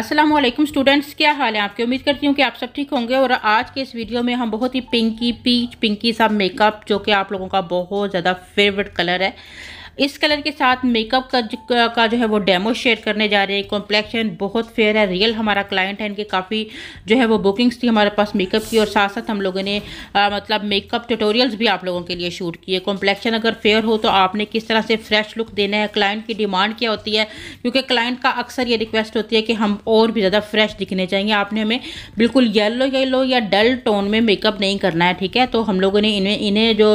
Aslam students क्या हाल है आपके उम्मीद करती हूँ कि आप सब ठीक होंगे और आज के इस वीडियो में हम बहुत ही पिंकी पीच पिंकी सा मेकअप जो कि आप लोगों का बहुत ज़्यादा फेवरेट कलर है इस कलर के साथ मेकअप का जो, का जो है वो डेमो शेयर करने जा रहे हैं कॉम्प्लेक्शन बहुत फेयर है रियल हमारा क्लाइंट है इनके काफ़ी जो है वो बुकिंग्स थी हमारे पास मेकअप की और साथ साथ हम लोगों ने आ, मतलब मेकअप ट्यूटोरियल्स भी आप लोगों के लिए शूट किए कॉम्प्लेक्शन अगर फेयर हो तो आपने किस तरह से फ्रेश लुक देना है क्लाइंट की डिमांड क्या होती है क्योंकि क्लाइंट का अक्सर ये रिक्वेस्ट होती है कि हम और भी ज़्यादा फ्रेश दिखने चाहिए आपने हमें बिल्कुल येलो येलो या डल टोन में मेकअप नहीं करना है ठीक है तो हम लोगों ने इन्हें इन्हें जो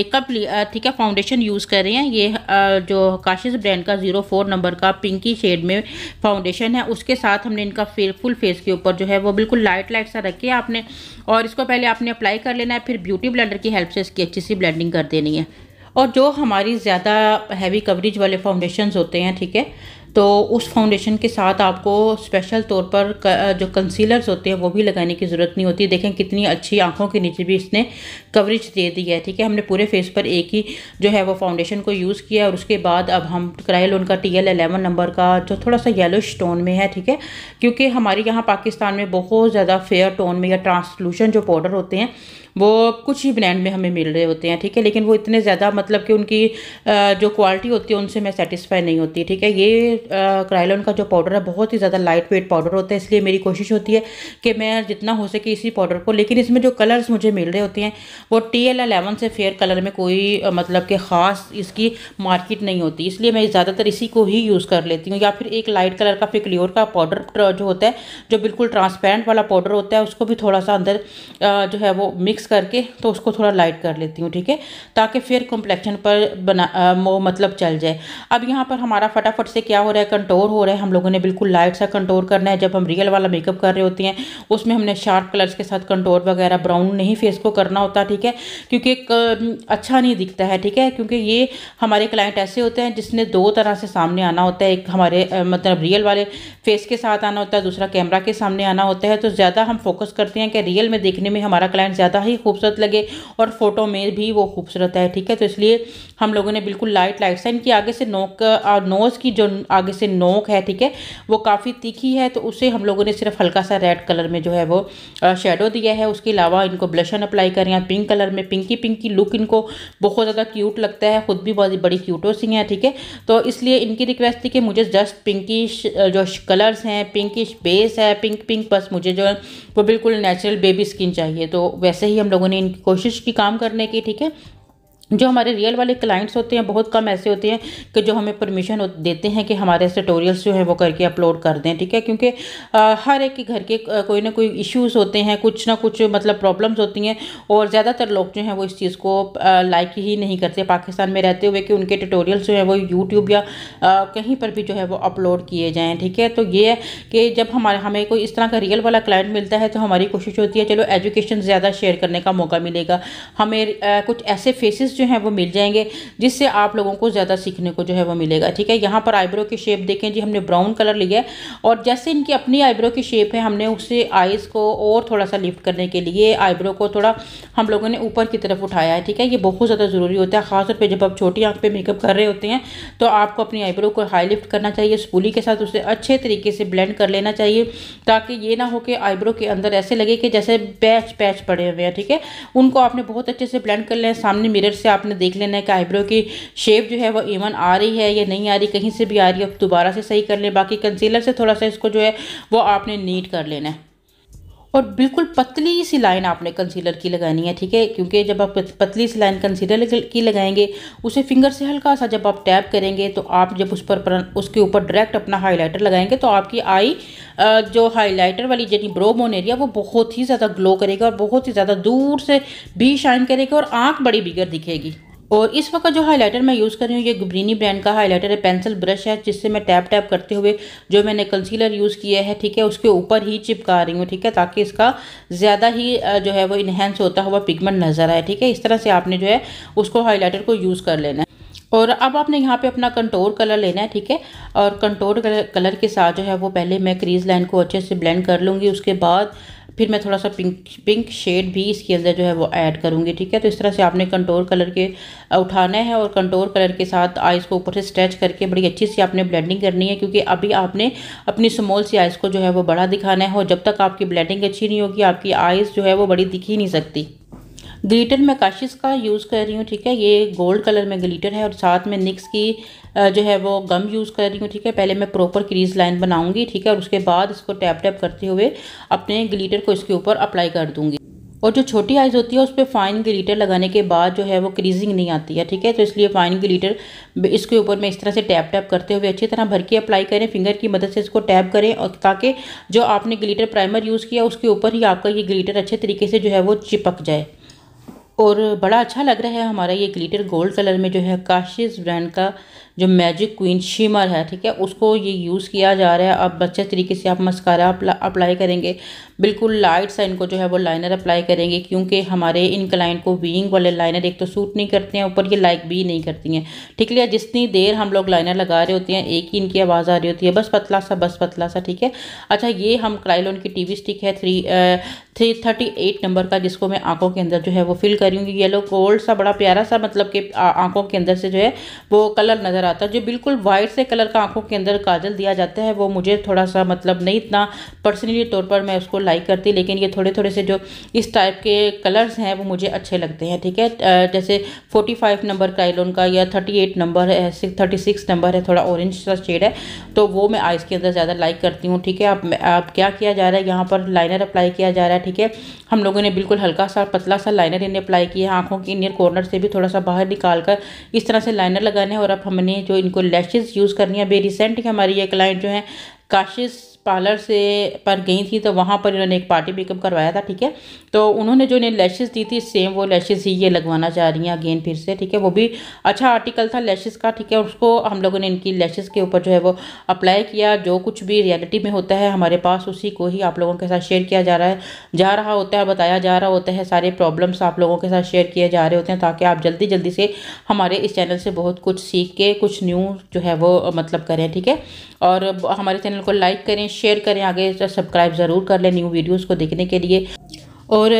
मेकअप ठीक है फाउंडेशन यूज़ कर रहे हैं ये ये जो काशिश ब्रांड का ज़ीरो फोर नंबर का पिंकी शेड में फाउंडेशन है उसके साथ हमने इनका फुल फेस के ऊपर जो है वो बिल्कुल लाइट लाइट सा रखे आपने और इसको पहले आपने अप्लाई कर लेना है फिर ब्यूटी ब्लेंडर की हेल्प से इसकी अच्छी सी ब्लेंडिंग कर देनी है और जो हमारी ज़्यादा हैवी कवरेज वाले फाउंडेशन होते हैं ठीक है तो उस फाउंडेशन के साथ आपको स्पेशल तौर पर जो कंसीलर्स होते हैं वो भी लगाने की ज़रूरत नहीं होती देखें कितनी अच्छी आँखों के नीचे भी इसने कवरेज दे दी है ठीक है हमने पूरे फेस पर एक ही जो है वो फाउंडेशन को यूज़ किया और उसके बाद अब हम क्राइल उनका टी एल एलेवन नंबर का जो थोड़ा सा येलो टोन में है ठीक है क्योंकि हमारे यहाँ पाकिस्तान में बहुत ज़्यादा फेयर टोन में या ट्रांसलूशन जो पाउडर होते हैं वो कुछ ही ब्रांड में हमें मिल रहे होते हैं ठीक है लेकिन वो इतने ज़्यादा मतलब कि उनकी जो क्वालिटी होती है उनसे मैं सेटिस्फाई नहीं होती ठीक है ये क्राइलोन का जो पाउडर है बहुत ही ज़्यादा लाइट वेट पाउडर होता है इसलिए मेरी कोशिश होती है कि मैं जितना हो सके इसी पाउडर को लेकिन इसमें जो कलर्स मुझे मिल रहे होते हैं वो टी एल अलेवन से फेयर कलर में कोई मतलब कि ख़ास इसकी मार्केट नहीं होती इसलिए मैं ज़्यादातर इसी को ही यूज़ कर लेती हूँ या फिर एक लाइट कलर का फिक्लियोर का पाउडर जो होता है जो बिल्कुल ट्रांसपेरेंट वाला पाउडर होता है उसको भी थोड़ा सा अंदर जो है वो मिक्स मिक्स करके तो उसको थोड़ा लाइट कर लेती हूँ ठीक है ताकि फिर कॉम्प्लेक्शन पर बना आ, मतलब चल जाए अब यहाँ पर हमारा फटाफट से क्या हो रहा है कंटोर हो रहा है हम लोगों ने बिल्कुल लाइट सा कंटोर करना है जब हम रियल वाला मेकअप कर रहे होते हैं उसमें हमने शार्प कलर्स के साथ कंटोर वगैरह ब्राउन नहीं फेस को करना होता ठीक है क्योंकि अच्छा नहीं दिखता है ठीक है क्योंकि ये हमारे क्लाइंट ऐसे होते हैं जिसने दो तरह से सामने आना होता है एक हमारे मतलब रियल वाले फेस के साथ आना होता है दूसरा कैमरा के सामने आना होता है तो ज़्यादा हम फोकस करते हैं कि रियल में देखने में हमारा क्लाइंट ज़्यादा ही ही खूबसूरत लगे और फ़ोटो में भी वो खूबसूरत है ठीक है तो इसलिए हम लोगों ने बिल्कुल लाइट लाइट सा इनकी आगे से नोक नोज़ की जो आगे से नोक है ठीक है वो काफ़ी तीखी है तो उसे हम लोगों ने सिर्फ हल्का सा रेड कलर में जो है वो शेडो दिया है उसके अलावा इनको ब्लशन अप्लाई करें या पिंक कलर में पिंकी पिंकी लुक इनको बहुत ज़्यादा क्यूट लगता है ख़ुद भी बहुत बड़ी क्यूटो सी हैं ठीक है तो इसलिए इनकी रिक्वेस्ट थी कि मुझे जस्ट पिंकिश जो कलर्स हैं पिंकिश बेस है पिंक पिंक बस मुझे जो है वो बिल्कुल नेचुरल बेबी स्किन चाहिए तो वैसे ही हम लोगों ने इनकी कोशिश की काम करने की ठीक है जो हमारे रियल वाले क्लाइंट्स होते हैं बहुत कम ऐसे होते हैं कि जो हमें परमिशन देते हैं कि हमारे ट्यूटोरियल्स जो हैं वो करके अपलोड कर दें ठीक है क्योंकि हर एक के घर के कोई ना कोई इश्यूज़ होते हैं कुछ ना कुछ मतलब प्रॉब्लम्स होती हैं और ज़्यादातर लोग जो हैं वो इस चीज़ को लाइक ही नहीं करते पाकिस्तान में रहते हुए कि उनके ट्यूटोरियल्स जो हैं वो यूट्यूब या कहीं पर भी जो है वो अपलोड किए जाएँ ठीक है तो ये है कि जब हमारे हमें कोई इस तरह का रियल वाला क्लाइंट मिलता है तो हमारी कोशिश होती है चलो एजुकेशन ज़्यादा शेयर करने का मौका मिलेगा हमें कुछ ऐसे फेसिस जो हैं वो मिल जाएंगे जिससे आप लोगों को ज़्यादा सीखने को जो है वो मिलेगा ठीक है यहाँ पर आईब्रो की शेप देखें जी हमने ब्राउन कलर लिया है और जैसे इनकी अपनी आईब्रो की शेप है हमने उसे आइज़ को और थोड़ा सा लिफ्ट करने के लिए आईब्रो को थोड़ा हम लोगों ने ऊपर की तरफ उठाया है ठीक है ये बहुत ज़्यादा ज़रूरी होता है ख़ासतौर पर जब आप छोटी आँख पर मेकअप कर रहे होते हैं तो आपको अपनी आईब्रो को हाई लिफ्ट करना चाहिए स्पूली के साथ उसे अच्छे तरीके से ब्लेंड कर लेना चाहिए ताकि ये ना हो कि आईब्रो के अंदर ऐसे लगे कि जैसे पैच पैच पड़े हुए हैं ठीक है उनको आपने बहुत अच्छे से ब्लेंड कर लेना सामने मिरर से आपने देख लेना है कि आईब्रो की शेप जो है वो इवन आ रही है या नहीं आ रही कहीं से भी आ रही है अब दोबारा से सही कर लें बाकी कंसीलर से थोड़ा सा इसको जो है वो आपने नीट कर लेना है और बिल्कुल पतली सी लाइन आपने कंसीलर की लगानी है ठीक है क्योंकि जब आप पतली सी लाइन कंसीलर की लगाएंगे उसे फिंगर से हल्का सा जब आप टैप करेंगे तो आप जब उस पर उसके ऊपर डायरेक्ट अपना हाईलाइटर लगाएंगे तो आपकी आई जो हाईलाइटर वाली यानी ब्रो बोन एरिया वो बहुत ही ज़्यादा ग्लो करेगा और बहुत ही ज़्यादा दूर से भी शाइन करेगा और आँख बड़ी बिगड़ दिखेगी और इस वक्त जो हाइलाइटर मैं यूज़ कर रही हूँ ये गुबरीनी ब्रांड का हाइलाइटर है पेंसिल ब्रश है जिससे मैं टैप टैप करते हुए जो मैंने कंसीलर यूज़ किया है ठीक है उसके ऊपर ही चिपका रही हूँ ठीक है ताकि इसका ज़्यादा ही जो है वो इन्हेंस होता हुआ पिगमेंट नज़र आए ठीक है इस तरह से आपने जो है उसको हाईलाइटर को यूज़ कर लेना है और अब आपने यहाँ पे अपना कंटोर कलर लेना है ठीक है और कंटोर कलर के साथ जो है वो पहले मैं क्रीज लाइन को अच्छे से ब्लेंड कर लूँगी उसके बाद फिर मैं थोड़ा सा पिंक पिंक शेड भी इसके अंदर जो है वो ऐड करूँगी ठीक है तो इस तरह से आपने कंट्रोल कलर के उठाना है और कंट्रोल कलर के साथ आइज़ को ऊपर से स्ट्रेच करके बड़ी अच्छी सी आपने ब्लेंडिंग करनी है क्योंकि अभी आपने अपनी स्मॉल सी आइज़ को जो है वो बड़ा दिखाना है और जब तक आपकी ब्लेंडिंग अच्छी नहीं होगी आपकी आइज़ जो है वो बड़ी दिख ही नहीं सकती ग्लीटर मैं काशिश का यूज़ कर रही हूँ ठीक है ये गोल्ड कलर में ग्लीटर है और साथ में निक्स की जो है वो गम यूज़ कर रही हूँ ठीक है पहले मैं प्रॉपर क्रीज लाइन बनाऊँगी ठीक है और उसके बाद इसको टैप टैप करते हुए अपने ग्लीटर को इसके ऊपर अप्लाई कर दूँगी और जो छोटी आइज़ होती है उस पर फाइन ग्लीटर लगाने के बाद जो है वो क्रीजिंग नहीं आती है ठीक है तो इसलिए फाइन ग्लीटर इसके ऊपर मैं इस तरह से टैप टैप करते हुए अच्छी तरह भर के अप्लाई करें फिंगर की मदद से इसको टैप करें और ताकि जो आपने ग्लीटर प्राइमर यूज़ किया उसके ऊपर ही आपका ये ग्लीटर अच्छे तरीके से जो है वो चिपक जाए और बड़ा अच्छा लग रहा है हमारा ये ग्लिटर गोल्ड कलर में जो है काशिज़ ब्रांड का जो मैजिक क्वीन शिमर है ठीक है उसको ये यूज़ किया जा रहा है अब अच्छे तरीके से आप मस्कारा अप्लाई करेंगे बिल्कुल लाइट सा इनको जो है वो लाइनर अप्लाई करेंगे क्योंकि हमारे इन क्लाइंट को वींग वाले लाइनर एक तो सूट नहीं करते हैं ऊपर ये लाइक भी नहीं करती हैं ठीक है जितनी देर हम लोग लाइनर लगा रहे होते हैं एक ही इनकी आवाज़ आ रही होती है बस पतला सा बस पतला सा ठीक है अच्छा ये हम क्लाइलोन की टी स्टिक है three three thirty eight number का जिसको मैं आँखों के अंदर जो है वो फिल कर रही हूँ येलो गोल्ड सा बड़ा प्यारा सा मतलब कि आंखों के अंदर से जो है वो कलर नज़र आता है जो बिल्कुल वाइट से कलर का आंखों के अंदर काजल दिया जाता है वो मुझे थोड़ा सा मतलब नहीं इतना पर्सनली तौर पर मैं उसको लाइक करती लेकिन ये थोड़े थोड़े से जो इस टाइप के कलर्स हैं वो मुझे अच्छे लगते हैं ठीक है जैसे फोर्टी नंबर क्राइलोन का या थर्टी नंबर है थर्टी नंबर है थोड़ा ऑरेंज सा शेड है तो वो मैं आइज़ के अंदर ज़्यादा लाइक करती हूँ ठीक है अब अब क्या किया जा रहा है यहाँ पर लाइनर अप्लाई किया जा रहा है ठीक है हम लोगों ने बिल्कुल हल्का सा पतला सा लाइनर इन्हें अप्लाई किया है आँखों के इनियर कॉर्नर से भी थोड़ा सा बाहर निकाल कर इस तरह से लाइनर लगाने और अब हमने जो इनको लैशेज़ यूज़ करनी है अभी रिसेंट हमारी ये क्लाइंट जो है काशिश पार्लर से पर गई थी तो वहाँ पर इन्होंने एक पार्टी मेकअप करवाया था ठीक है तो उन्होंने जो इन्हें लैशेस दी थी सेम वो लैशेस ही ये लगवाना चाह रही हैं अगेन फिर से ठीक है वो भी अच्छा आर्टिकल था लैशेस का ठीक है उसको हम लोगों ने इनकी लैशेस के ऊपर जो है वो अप्लाई किया जो कुछ भी रियलिटी में होता है हमारे पास उसी को ही आप लोगों के साथ शेयर किया जा रहा है जा रहा होता है बताया जा रहा होता है सारे प्रॉब्लम्स आप लोगों के साथ शेयर किए जा रहे होते हैं ताकि आप जल्दी जल्दी से हमारे इस चैनल से बहुत कुछ सीख के कुछ न्यू जो है वो मतलब करें ठीक है और हमारे चैनल चैनल को लाइक करें शेयर करें आगे सब्सक्राइब ज़रूर कर लें न्यू वीडियोज़ को देखने के लिए और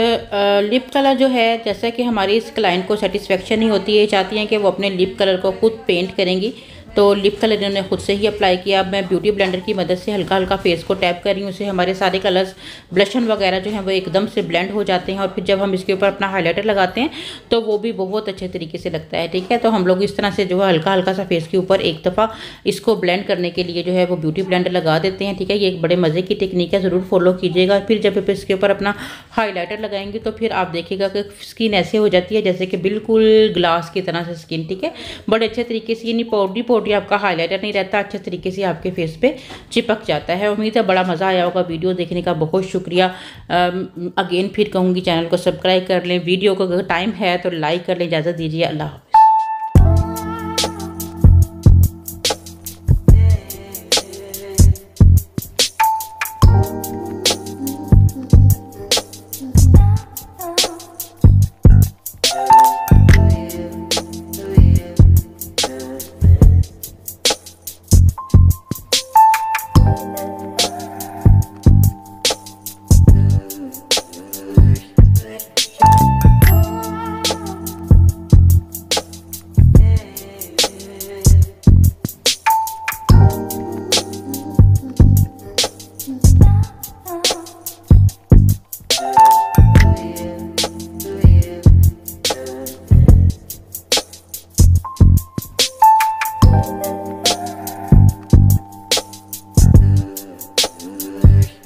लिप कलर जो है जैसा कि हमारी इस क्लाइंट को सेटिस्फेक्शन ही होती है चाहती हैं कि वो अपने लिप कलर को खुद पेंट करेंगी तो लिप कलर इन्होंने खुद से ही अप्लाई किया अब मैं ब्यूटी ब्लेंडर की मदद से हल्का हल्का फेस को टैप कर रही हूँ उससे हमारे सारे कलर्स ब्लशन वगैरह जो हैं वो एकदम से ब्लेंड हो जाते हैं और फिर जब हम इसके ऊपर अपना हाईलाइटर लगाते हैं तो वो भी बहुत अच्छे तरीके से लगता है ठीक है तो हम लोग इस तरह से जो है हल्का हल्का सा फेस के ऊपर एक दफ़ा इसको ब्लेंड करने के लिए जो है वो ब्यूटी ब्लेंडर लगा देते हैं ठीक है ये एक बड़े मज़े की टेक्निक है ज़रूर फॉलो कीजिएगा फिर जब इसके ऊपर अपना हाईलाइटर लगाएंगे तो फिर आप देखिएगा कि स्किन ऐसे हो जाती है जैसे कि बिल्कुल ग्लास की तरह से स्किन ठीक है बड़े अच्छे तरीके से यानी पाउडरी छोटी आपका हाईलाइटर नहीं रहता अच्छे तरीके से आपके फेस पे चिपक जाता है उम्मीद है बड़ा मज़ा आया होगा वीडियो देखने का बहुत शुक्रिया अगेन फिर कहूँगी चैनल को सब्सक्राइब कर लें वीडियो को अगर टाइम है तो लाइक कर लें इजाज़त दीजिए अल्लाह